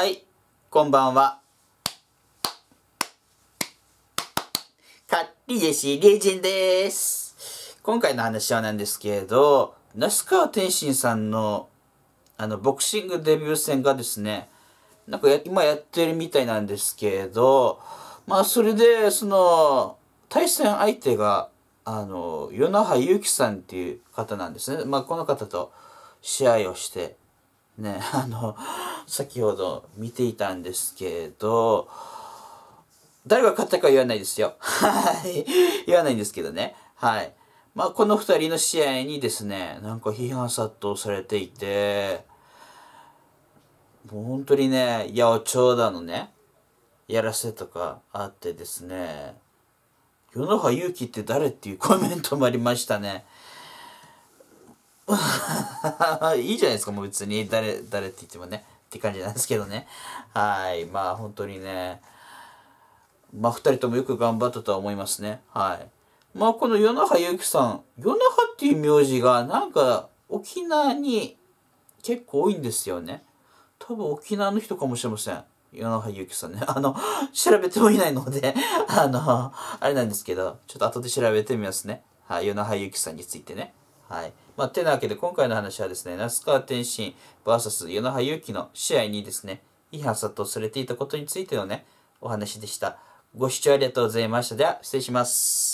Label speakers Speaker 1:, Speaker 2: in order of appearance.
Speaker 1: はい、こんばんは。カッリジェシー・リジンです。今回の話はなんですけれど、那須川天心さんのあのボクシングデビュー戦がですね、なんか今やってるみたいなんですけれど、まあそれで、その、対戦相手が、あの、与那覇祐希さんっていう方なんですね。まあこの方と試合をして、ね、あの、先ほど見ていたんですけど、誰が勝ったかは言わないですよ。はい。言わないんですけどね。はい。まあ、この二人の試合にですね、なんか批判殺到されていて、もう本当にね、八百長だのね、やらせとかあってですね、世の葉勇気って誰っていうコメントもありましたね。いいじゃないですか、もう別に。誰、誰って言ってもね。って感じなんですけどね。はい。まあ本当にね、まあ2人ともよく頑張ったとは思いますね。はい。まあこの与那覇ゆきさん、与那覇っていう名字がなんか沖縄に結構多いんですよね。多分沖縄の人かもしれません。与那覇ゆきさんね。あの、調べてもいないのであの、あれなんですけど、ちょっと後で調べてみますね。はい、与那覇ゆきさんについてね。はい。まあ、てなわけで今回の話はですね、那須川天心 VS 与那覇勇気の試合にですね、違反殺到されていたことについてのね、お話でした。ご視聴ありがとうございました。では、失礼します。